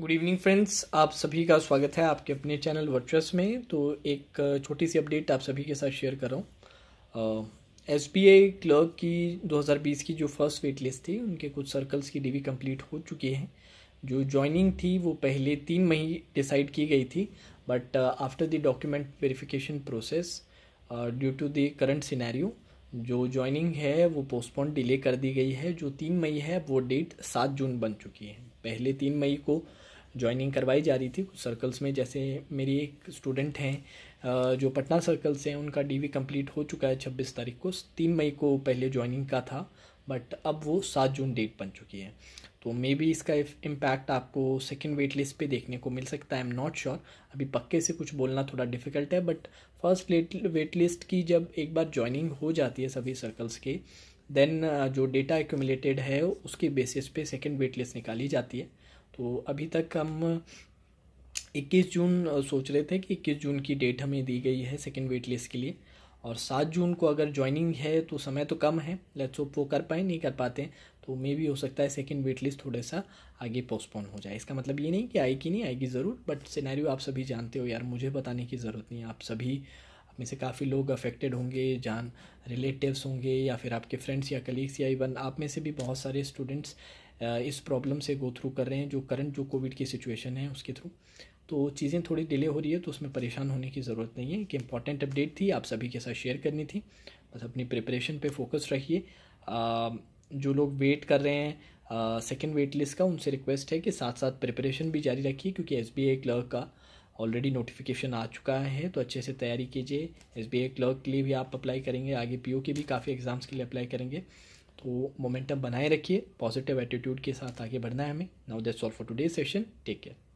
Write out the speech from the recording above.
good evening friends आप सभी का स्वागत है आपके अपने चैनल वर्चुअस में तो एक छोटी सी अपडेट आप सभी के साथ शेयर कर रहा हूँ एस बी आई क्लर्क की 2020 की जो फर्स्ट वेट लिस्ट थी उनके कुछ सर्कल्स की डिवी कंप्लीट हो चुकी है जो जॉइनिंग थी वो पहले तीन मई डिसाइड की गई थी but after the document verification process due to the current scenario जो ज्वाइनिंग है वो पोस्टपोन डिले कर दी गई है जो तीन मई है वो डेट सात जून बन चुकी है पहले तीन मई को ज्वाइनिंग करवाई जा रही थी कुछ सर्कल्स में जैसे मेरी एक स्टूडेंट हैं जो पटना सर्कल से हैं उनका डीवी कंप्लीट हो चुका है छब्बीस तारीख को तीन मई को पहले ज्वाइनिंग का था बट अब वो सात जून डेट बन चुकी है तो मे बी इसका इम्पैक्ट आपको सेकेंड वेट लिस्ट पे देखने को मिल सकता है आई एम नॉट श्योर अभी पक्के से कुछ बोलना थोड़ा डिफिकल्ट है बट फर्स्ट वेट लिस्ट की जब एक बार ज्वाइनिंग हो जाती है सभी सर्कल्स के देन जो डेटा एक्यूमुलेटेड है उसके बेसिस पे सेकेंड वेट लिस्ट निकाली जाती है तो अभी तक हम 21 जून सोच रहे थे कि 21 जून की डेट हमें दी गई है सेकेंड वेट लिस्ट के लिए और सात जून को अगर ज्वाइनिंग है तो समय तो कम है लेट्स होप वो कर पाए नहीं कर पाते तो मे भी हो सकता है सेकेंड वेट लिस्ट थोड़ा सा आगे पोस्टपोन हो जाए इसका मतलब ये नहीं कि आएगी नहीं आएगी ज़रूर बट सिनेरियो आप सभी जानते हो यार मुझे बताने की ज़रूरत नहीं है आप सभी में से काफ़ी लोग अफेक्टेड होंगे जान रिलेटिव्स होंगे या फिर आपके फ्रेंड्स या कलीग्स या इवन आप में से भी बहुत सारे स्टूडेंट्स इस प्रॉब्लम से गो थ्रू कर रहे हैं जो करंट जो कोविड की सिचुएशन है उसके थ्रू तो चीज़ें थोड़ी डिले हो रही है तो उसमें परेशान होने की ज़रूरत नहीं है एक इम्पॉर्टेंट अपडेट थी आप सभी के साथ शेयर करनी थी बस अपनी प्रिपरेशन पे फोकस रखिए जो लोग वेट कर रहे हैं सेकेंड वेट लिस्ट का उनसे रिक्वेस्ट है कि साथ साथ प्रिपरेशन भी जारी रखिए क्योंकि एस बी आई क्लर्क का ऑलरेडी नोटिफिकेशन आ चुका है तो अच्छे से तैयारी कीजिए एस बी आई क्लर्क के लिए भी आप अप्लाई करेंगे आगे पी ओ के भी काफ़ी एग्ज़ाम्स के लिए अप्लाई करेंगे तो मोमेंटम बनाए रखिए पॉजिटिव एटीट्यूड के साथ आगे बढ़ना है हमें now that's all for today session take care